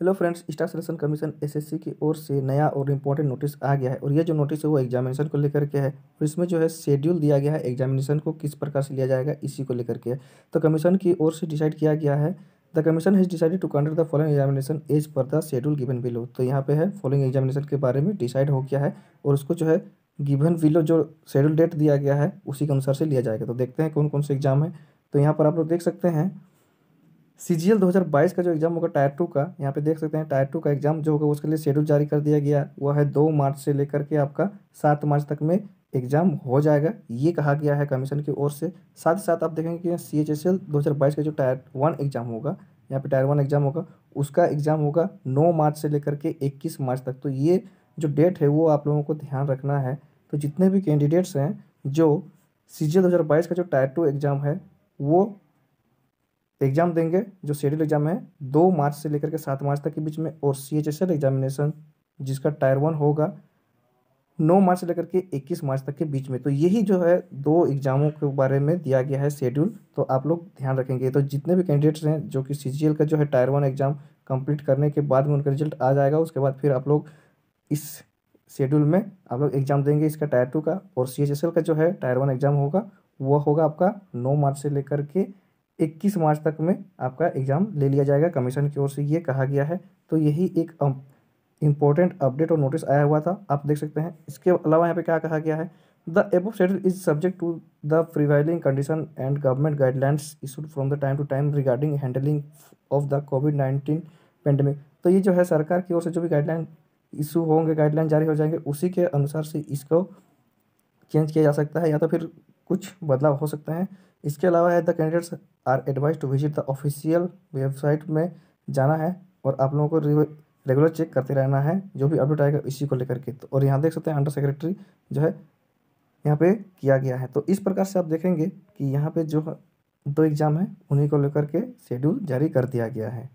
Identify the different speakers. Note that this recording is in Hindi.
Speaker 1: hello friends staff selection commission SSC की ओर से नया और इम्पोर्टेंट नोटिस आ गया है और ये जो नोटिस है वो एग्जामिनेशन को लेकर के है और इसमें जो है शेड्यूल दिया गया है एग्जामिनेशन को किस प्रकार से लिया जाएगा इसी को लेकर के तो कमीशन की ओर से डिसाइड किया गया है the commission has decided to conduct the following examination as per the schedule given below तो यहाँ पे है फॉलोइंग एग्जामिनेशन के बारे में डिसाइड हो गया है और उसको जो है गिवन बिलो जो शेड्यूल डेट दिया गया है उसी के अनुसार से लिया जाएगा तो देखते हैं कौन कौन से एग्जाम है तो यहाँ पर आप लोग देख सकते हैं सी जी एल दो हज़ार बाईस का जो एग्ज़ाम होगा टायर टू का यहाँ पे देख सकते हैं टायर टू का एग्ज़ाम जो होगा उसके लिए शेड्यूल जारी कर दिया गया वह है दो मार्च से लेकर के आपका सात मार्च तक में एग्ज़ाम हो जाएगा ये कहा गया है कमीशन की ओर से साथ ही साथ आप देखेंगे कि सी एच एस एल दो हज़ार बाईस का जो टायर वन एग्ज़ाम होगा यहाँ पे टायर वन एग्ज़ाम होगा उसका एग्ज़ाम होगा नौ मार्च से लेकर के इक्कीस मार्च तक तो ये जो डेट है वो आप लोगों को ध्यान रखना है तो जितने भी कैंडिडेट्स हैं जो सी जी दो हज़ार बाईस का जो टायर टू एग्ज़ाम है वो एग्ज़ाम देंगे जो शेड्यूल एग्ज़ाम है दो मार्च से लेकर के सात मार्च तक के बीच में और C H S L examination जिसका टायर वन होगा नौ मार्च से लेकर के इक्कीस मार्च तक के बीच में तो यही जो है दो एग्ज़ामों के बारे में दिया गया है शेड्यूल तो आप लोग ध्यान रखेंगे तो जितने भी कैंडिडेट्स हैं जो कि सी का जो है टायर वन एग्ज़ाम कंप्लीट करने के बाद में उनका रिजल्ट आ जाएगा उसके बाद फिर आप लोग इस शेड्यूल में आप लोग एग्ज़ाम देंगे इसका टायर टू का और सी का जो है टायर वन एग्ज़ाम होगा वह होगा आपका नौ मार्च से लेकर के इक्कीस मार्च तक में आपका एग्ज़ाम ले लिया जाएगा कमीशन की ओर से ये कहा गया है तो यही एक इम्पोर्टेंट अपडेट और नोटिस आया हुआ था आप देख सकते हैं इसके अलावा यहाँ पे क्या कहा गया है the above schedule is subject to the prevailing condition and government guidelines issued from the time to time regarding handling of the covid nineteen pandemic तो ये जो है सरकार की ओर से जो भी गाइडलाइन इशू होंगे गाइडलाइन जारी हो जाएंगे उसी के अनुसार से इसको चेंज किया जा सकता है या तो फिर कुछ बदलाव हो सकते हैं इसके अलावा है the candidates are advise to visit the official website में जाना है और आप लोगों को रेगुलर चेक करते रहना है जो भी अपडेट आएगा इसी को लेकर के तो और यहाँ देख सकते हैं अंडर सेक्रेटरी जो है यहाँ पे किया गया है तो इस प्रकार से आप देखेंगे कि यहाँ पे जो दो एग्ज़ाम है उन्हीं को लेकर के शेड्यूल जारी कर दिया गया है